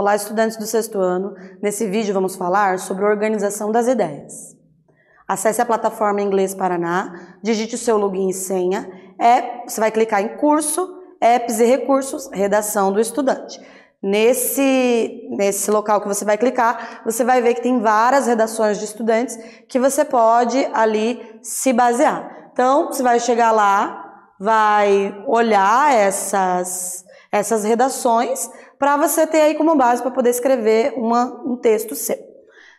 Olá, estudantes do sexto ano. Nesse vídeo vamos falar sobre a organização das ideias. Acesse a plataforma Inglês Paraná, digite o seu login e senha, é, você vai clicar em curso, apps e recursos, redação do estudante. Nesse, nesse local que você vai clicar, você vai ver que tem várias redações de estudantes que você pode ali se basear. Então, você vai chegar lá, vai olhar essas, essas redações, para você ter aí como base para poder escrever uma, um texto seu.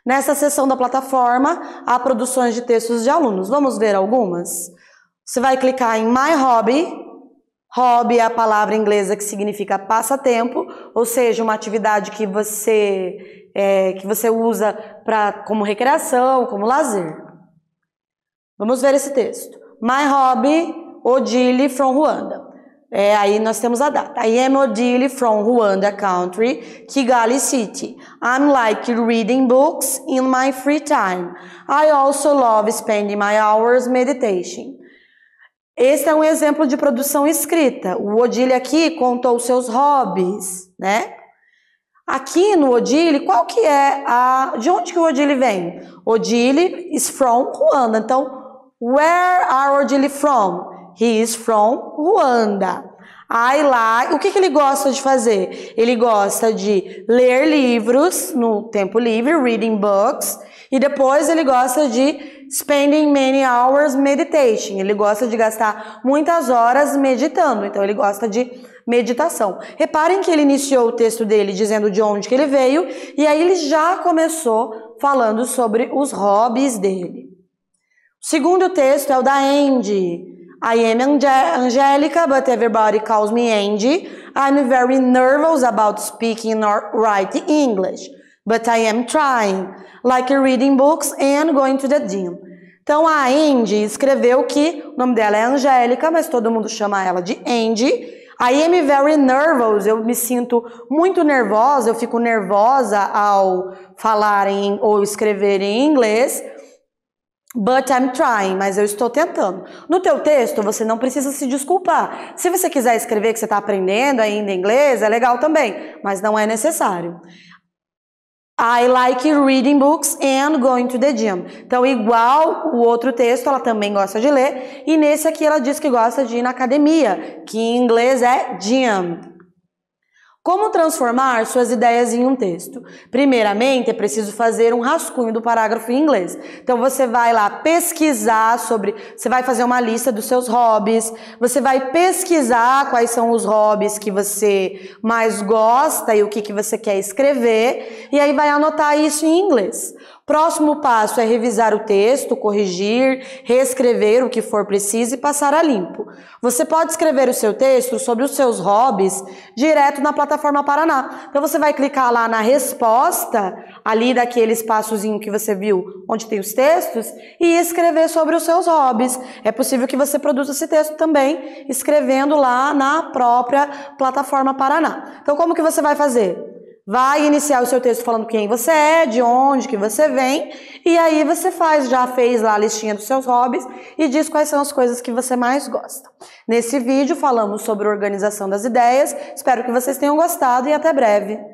Nessa seção da plataforma, há produções de textos de alunos. Vamos ver algumas? Você vai clicar em My Hobby. Hobby é a palavra inglesa que significa passatempo, ou seja, uma atividade que você, é, que você usa pra, como recreação, como lazer. Vamos ver esse texto. My Hobby, Odile from Ruanda. É, aí nós temos a data. I am Odile from Rwanda country, Kigali city. I'm like reading books in my free time. I also love spending my hours meditation. Esse é um exemplo de produção escrita. O Odile aqui contou seus hobbies, né? Aqui no Odile, qual que é a... De onde que o Odile vem? Odile is from Ruanda. Então, where are Odile from? He is from Ruanda. I like. O que, que ele gosta de fazer? Ele gosta de ler livros no tempo livre, reading books, e depois ele gosta de spending many hours meditating. Ele gosta de gastar muitas horas meditando. Então ele gosta de meditação. Reparem que ele iniciou o texto dele dizendo de onde que ele veio e aí ele já começou falando sobre os hobbies dele. O segundo texto é o da Andy. I am Angelica, but everybody calls me Angie. I'm very nervous about speaking or writing English, but I am trying, like reading books and going to the gym. Então a Angie escreveu que o nome dela é Angélica, mas todo mundo chama ela de Angie. I am very nervous, eu me sinto muito nervosa, eu fico nervosa ao falar em, ou escrever em inglês. But I'm trying, mas eu estou tentando. No teu texto, você não precisa se desculpar. Se você quiser escrever que você está aprendendo ainda inglês, é legal também, mas não é necessário. I like reading books and going to the gym. Então, igual o outro texto, ela também gosta de ler. E nesse aqui, ela diz que gosta de ir na academia, que em inglês é gym. Como transformar suas ideias em um texto? Primeiramente, é preciso fazer um rascunho do parágrafo em inglês. Então você vai lá pesquisar sobre, você vai fazer uma lista dos seus hobbies, você vai pesquisar quais são os hobbies que você mais gosta e o que, que você quer escrever, e aí vai anotar isso em inglês. Próximo passo é revisar o texto, corrigir, reescrever o que for preciso e passar a limpo. Você pode escrever o seu texto sobre os seus hobbies direto na plataforma Paraná. Então você vai clicar lá na resposta, ali daquele espaçozinho que você viu, onde tem os textos, e escrever sobre os seus hobbies. É possível que você produza esse texto também escrevendo lá na própria plataforma Paraná. Então como que você vai fazer? Vai iniciar o seu texto falando quem você é, de onde que você vem, e aí você faz, já fez lá a listinha dos seus hobbies e diz quais são as coisas que você mais gosta. Nesse vídeo falamos sobre organização das ideias, espero que vocês tenham gostado e até breve.